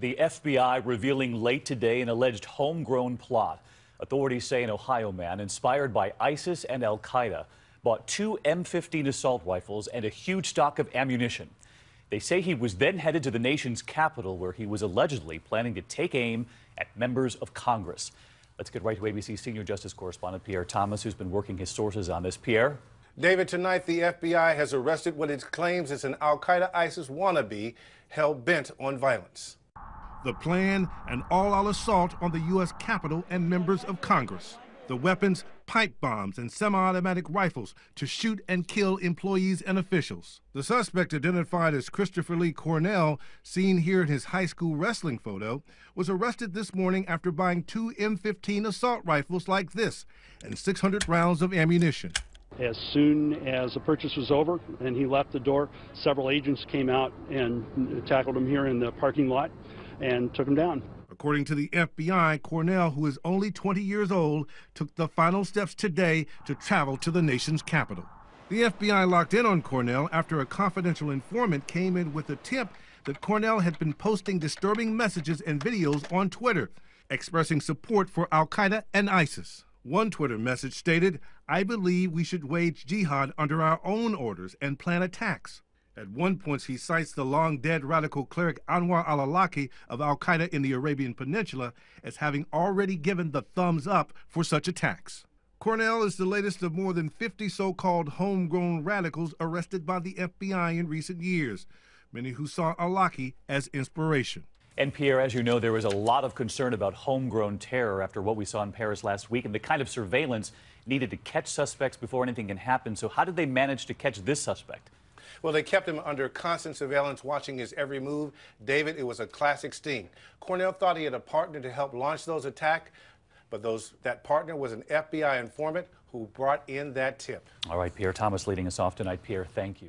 The FBI revealing late today an alleged homegrown plot. Authorities say an Ohio man, inspired by ISIS and Al Qaeda, bought two M15 assault rifles and a huge stock of ammunition. They say he was then headed to the nation's capital, where he was allegedly planning to take aim at members of Congress. Let's get right to ABC senior justice correspondent Pierre Thomas, who's been working his sources on this. Pierre? David, tonight the FBI has arrested what it claims is an Al Qaeda ISIS wannabe hell bent on violence the plan, and all out assault on the U.S. Capitol and members of Congress. The weapons, pipe bombs, and semi automatic rifles to shoot and kill employees and officials. The suspect, identified as Christopher Lee Cornell, seen here in his high school wrestling photo, was arrested this morning after buying two M15 assault rifles like this and 600 rounds of ammunition. As soon as the purchase was over and he left the door, several agents came out and tackled him here in the parking lot and took him down. According to the FBI, Cornell, who is only 20 years old, took the final steps today to travel to the nation's capital. The FBI locked in on Cornell after a confidential informant came in with a tip that Cornell had been posting disturbing messages and videos on Twitter expressing support for al Qaeda and ISIS. One Twitter message stated, I believe we should wage jihad under our own orders and plan attacks. At one point, he cites the long dead radical cleric Anwar al Awlaki of Al Qaeda in the Arabian Peninsula as having already given the thumbs up for such attacks. Cornell is the latest of more than 50 so called homegrown radicals arrested by the FBI in recent years, many who saw Al-Awlaki as inspiration. And Pierre, as you know, there was a lot of concern about homegrown terror after what we saw in Paris last week and the kind of surveillance needed to catch suspects before anything can happen. So, how did they manage to catch this suspect? Well, they kept him under constant surveillance, watching his every move. David, it was a classic sting. Cornell thought he had a partner to help launch those attacks, but those, that partner was an FBI informant who brought in that tip. All right, Pierre Thomas leading us off tonight. Pierre, thank you.